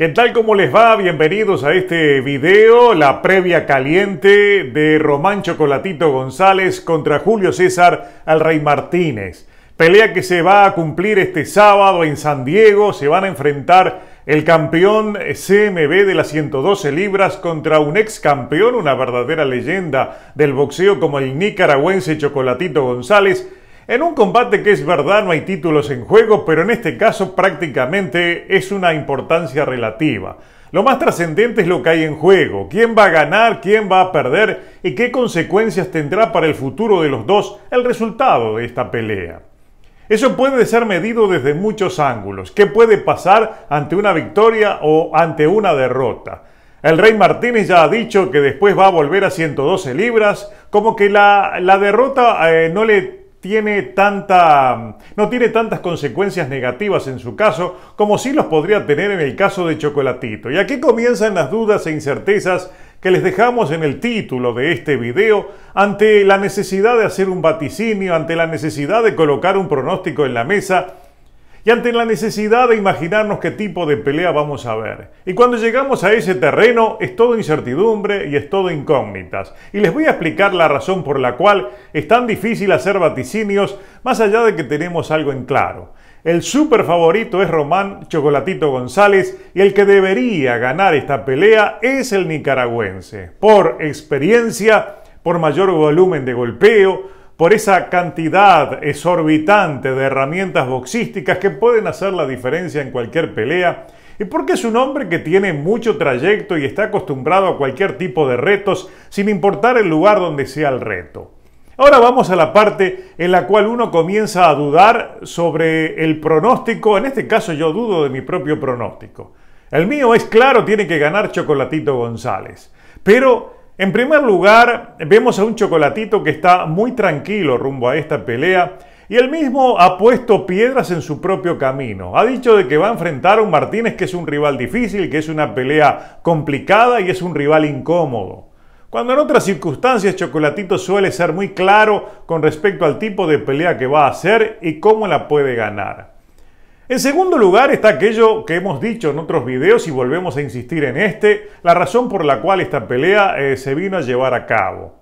¿Qué tal? ¿Cómo les va? Bienvenidos a este video, la previa caliente de Román Chocolatito González contra Julio César Alrey Martínez. Pelea que se va a cumplir este sábado en San Diego, se van a enfrentar el campeón CMB de las 112 libras contra un ex campeón, una verdadera leyenda del boxeo como el nicaragüense Chocolatito González, en un combate que es verdad no hay títulos en juego, pero en este caso prácticamente es una importancia relativa. Lo más trascendente es lo que hay en juego, quién va a ganar, quién va a perder y qué consecuencias tendrá para el futuro de los dos el resultado de esta pelea. Eso puede ser medido desde muchos ángulos, qué puede pasar ante una victoria o ante una derrota. El Rey Martínez ya ha dicho que después va a volver a 112 libras, como que la, derrota eh, no le tiene tanta, no tiene tantas consecuencias negativas en su caso como sí los podría tener en el caso de Chocolatito. Y aquí comienzan las dudas e incertezas que les dejamos en el título de este video ante la necesidad de hacer un vaticinio, ante la necesidad de colocar un pronóstico en la mesa y ante la necesidad de imaginarnos qué tipo de pelea vamos a ver. Y cuando llegamos a ese terreno es todo incertidumbre y es todo incógnitas. Y les voy a explicar la razón por la cual es tan difícil hacer vaticinios más allá de que tenemos algo en claro. El super favorito es Román Chocolatito González y el que debería ganar esta pelea es el nicaragüense. Por experiencia, por mayor volumen de golpeo, por esa cantidad exorbitante de herramientas boxísticas que pueden hacer la diferencia en cualquier pelea, y porque es un hombre que tiene mucho trayecto y está acostumbrado a cualquier tipo de retos, sin importar el lugar donde sea el reto. Ahora vamos a la parte en la cual uno comienza a dudar sobre el pronóstico, en este caso yo dudo de mi propio pronóstico. El mío es claro, tiene que ganar Chocolatito González, pero en primer lugar, vemos a un chocolatito que está muy tranquilo rumbo a esta pelea y él mismo ha puesto piedras en su propio camino. Ha dicho de que va a enfrentar a un Martínez que es un rival difícil, que es una pelea complicada y es un rival incómodo. Cuando en otras circunstancias Chocolatito suele ser muy claro con respecto al tipo de pelea que va a hacer y cómo la puede ganar. En segundo lugar está aquello que hemos dicho en otros videos y volvemos a insistir en este, la razón por la cual esta pelea eh, se vino a llevar a cabo.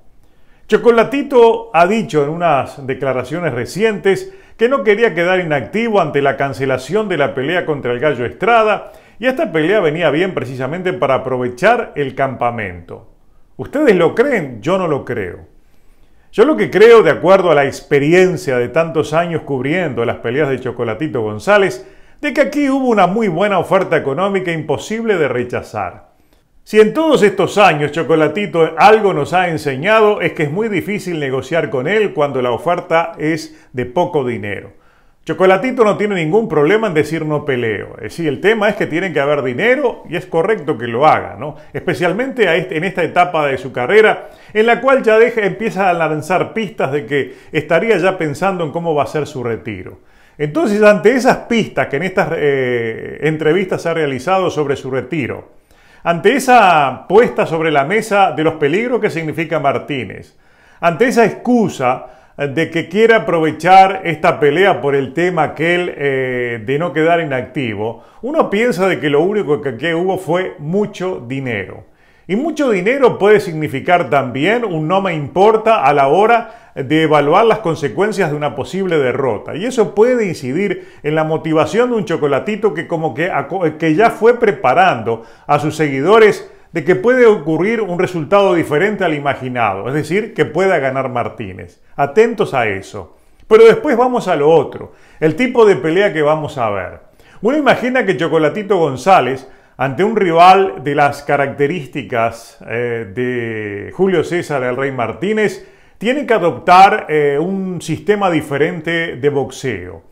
Chocolatito ha dicho en unas declaraciones recientes que no quería quedar inactivo ante la cancelación de la pelea contra el Gallo Estrada y esta pelea venía bien precisamente para aprovechar el campamento. ¿Ustedes lo creen? Yo no lo creo. Yo lo que creo, de acuerdo a la experiencia de tantos años cubriendo las peleas de Chocolatito González, de que aquí hubo una muy buena oferta económica imposible de rechazar. Si en todos estos años Chocolatito algo nos ha enseñado es que es muy difícil negociar con él cuando la oferta es de poco dinero. Chocolatito no tiene ningún problema en decir no peleo. Es eh, decir, el tema es que tiene que haber dinero y es correcto que lo haga, ¿no? Especialmente este, en esta etapa de su carrera, en la cual ya empieza a lanzar pistas de que estaría ya pensando en cómo va a ser su retiro. Entonces, ante esas pistas que en estas eh, entrevistas ha realizado sobre su retiro, ante esa puesta sobre la mesa de los peligros que significa Martínez, ante esa excusa de que quiere aprovechar esta pelea por el tema aquel eh, de no quedar inactivo, uno piensa de que lo único que hubo fue mucho dinero. Y mucho dinero puede significar también un no me importa a la hora de evaluar las consecuencias de una posible derrota. Y eso puede incidir en la motivación de un chocolatito que como que, que ya fue preparando a sus seguidores de que puede ocurrir un resultado diferente al imaginado, es decir, que pueda ganar Martínez. Atentos a eso. Pero después vamos a lo otro, el tipo de pelea que vamos a ver. Uno imagina que Chocolatito González, ante un rival de las características eh, de Julio César el Rey Martínez, tiene que adoptar eh, un sistema diferente de boxeo.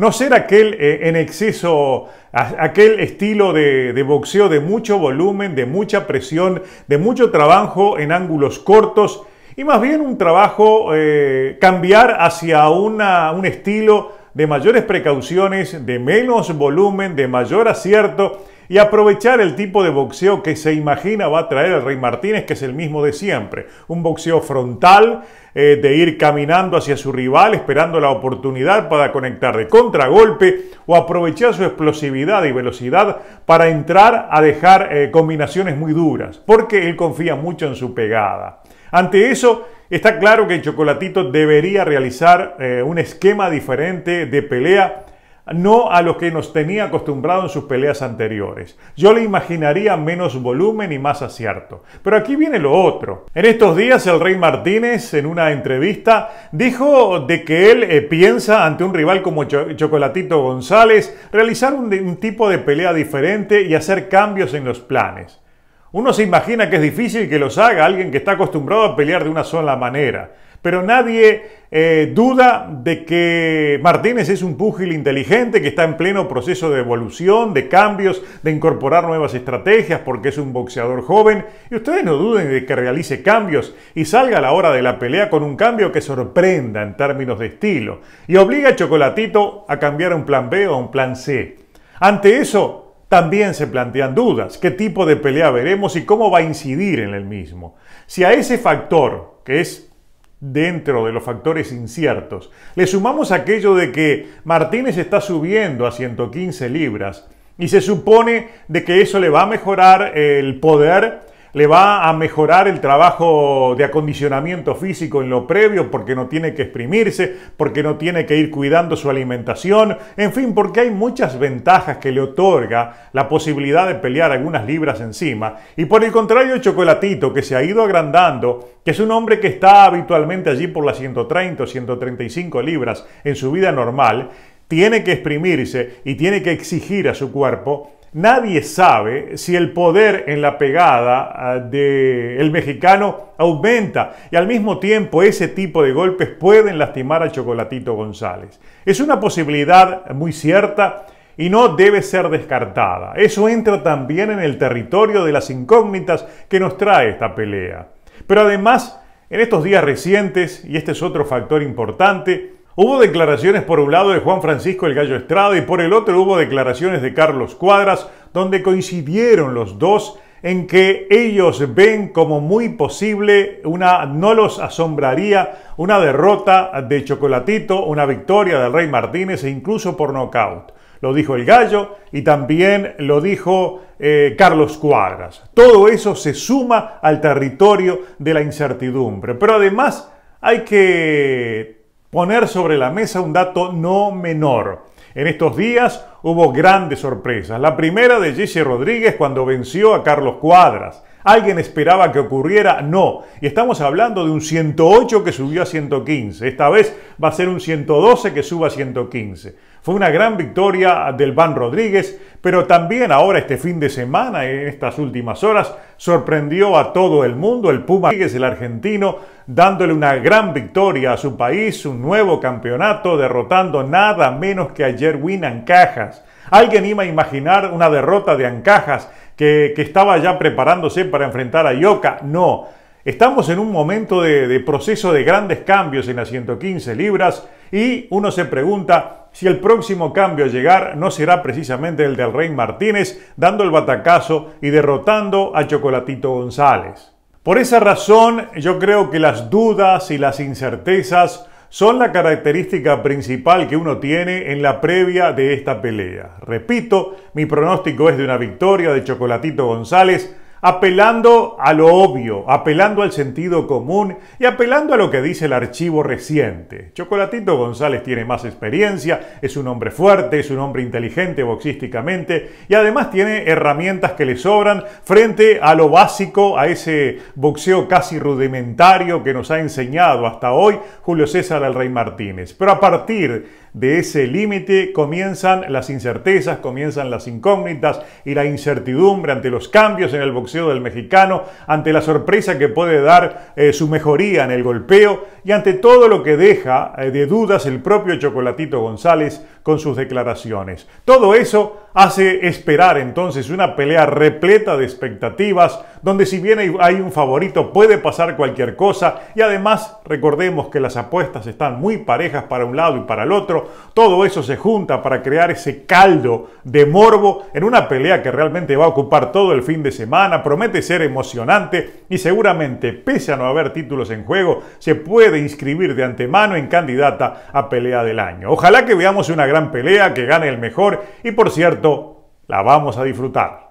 No ser aquel eh, en exceso, aquel estilo de, boxeo de mucho volumen, de mucha presión, de mucho trabajo en ángulos cortos y más bien un trabajo, eh, cambiar hacia un estilo de mayores precauciones, de menos volumen, de mayor acierto y aprovechar el tipo de boxeo que se imagina va a traer el Rey Martínez, que es el mismo de siempre. Un boxeo frontal, eh, de ir caminando hacia su rival, esperando la oportunidad para conectar de contragolpe o aprovechar su explosividad y velocidad para entrar a dejar eh, combinaciones muy duras, porque él confía mucho en su pegada. Ante eso, Está claro que Chocolatito debería realizar eh, un esquema diferente de pelea, no a lo que nos tenía acostumbrado en sus peleas anteriores. Yo le imaginaría menos volumen y más acierto. Pero aquí viene lo otro. En estos días el Rey Martínez en una entrevista dijo de que él eh, piensa ante un rival como Chocolatito González realizar un tipo de pelea diferente y hacer cambios en los planes. Uno se imagina que es difícil que los haga alguien que está acostumbrado a pelear de una sola manera. Pero nadie eh, duda de que Martínez es un púgil inteligente que está en pleno proceso de evolución, de cambios, de incorporar nuevas estrategias porque es un boxeador joven. Y ustedes no duden de que realice cambios y salga a la hora de la pelea con un cambio que sorprenda en términos de estilo y obliga a Chocolatito a cambiar a un plan B o a un plan C. Ante eso, también se plantean dudas, qué tipo de pelea veremos y cómo va a incidir en el mismo. Si a ese factor, que es dentro de los factores inciertos, le sumamos aquello de que Martínez está subiendo a 115 libras y se supone de que eso le va a mejorar el poder le va a mejorar el trabajo de acondicionamiento físico en lo previo porque no tiene que exprimirse, porque no tiene que ir cuidando su alimentación, en fin, porque hay muchas ventajas que le otorga la posibilidad de pelear algunas libras encima. Y por el contrario, Chocolatito, que se ha ido agrandando, que es un hombre que está habitualmente allí por las 130 o 135 libras en su vida normal, tiene que exprimirse y tiene que exigir a su cuerpo Nadie sabe si el poder en la pegada ah, del el mexicano aumenta y al mismo tiempo ese tipo de golpes pueden lastimar al Chocolatito González. Es una posibilidad muy cierta y no debe ser descartada. Eso entra también en el territorio de las incógnitas que nos trae esta pelea. Pero además, en estos días recientes, y este es otro factor importante, Hubo declaraciones por un lado de Juan Francisco el Gallo Estrada y por el otro hubo declaraciones de Carlos Cuadras, donde coincidieron los dos en que ellos ven como muy posible una, no los asombraría, una derrota de Chocolatito, una victoria del Rey Martínez e incluso por nocaut. Lo dijo el Gallo y también lo dijo eh, Carlos Cuadras. Todo eso se suma al territorio de la incertidumbre. Pero además hay que poner sobre la mesa un dato no menor. En estos días hubo grandes sorpresas. La primera de Jesse Rodríguez cuando venció a Carlos Cuadras. ¿Alguien esperaba que ocurriera? No. Y estamos hablando de un 108 que subió a 115. Esta vez va a ser un 112 que suba a 115. Fue una gran victoria del Van Rodríguez, pero también ahora este fin de semana, en estas últimas horas, sorprendió a todo el mundo el Puma Rodríguez, el argentino, dándole una gran victoria a su país, un nuevo campeonato, derrotando nada menos que a Jerwin Ancajas. ¿Alguien iba a imaginar una derrota de Ancajas que, estaba ya preparándose para enfrentar a Ioka. No, estamos en un momento de, de proceso de grandes cambios en las 115 libras y uno se pregunta si el próximo cambio a llegar no será precisamente el del Rey Martínez, dando el batacazo y derrotando a Chocolatito González. Por esa razón, yo creo que las dudas y las incertezas son la característica principal que uno tiene en la previa de esta pelea. Repito, mi pronóstico es de una victoria de Chocolatito González apelando a lo obvio, apelando al sentido común y apelando a lo que dice el archivo reciente. Chocolatito González tiene más experiencia, es un hombre fuerte, es un hombre inteligente boxísticamente y además tiene herramientas que le sobran frente a lo básico, a ese boxeo casi rudimentario que nos ha enseñado hasta hoy Julio César al Rey Martínez. Pero a partir de ese límite comienzan las incertezas, comienzan las incógnitas y la incertidumbre ante los cambios en el boxeo del mexicano, ante la sorpresa que puede dar eh, su mejoría en el golpeo y ante todo lo que deja eh, de dudas el propio Chocolatito González con sus declaraciones. Todo eso hace esperar entonces una pelea repleta de expectativas, donde si bien hay un favorito puede pasar cualquier cosa y además recordemos que las apuestas están muy parejas para un lado y para el otro, todo eso se junta para crear ese caldo de morbo en una pelea que realmente va a ocupar todo el fin de semana, promete ser emocionante y seguramente, pese a no haber títulos en juego, se puede inscribir de antemano en candidata a pelea del año. Ojalá que veamos una gran pelea, que gane el mejor y por cierto, la vamos a disfrutar.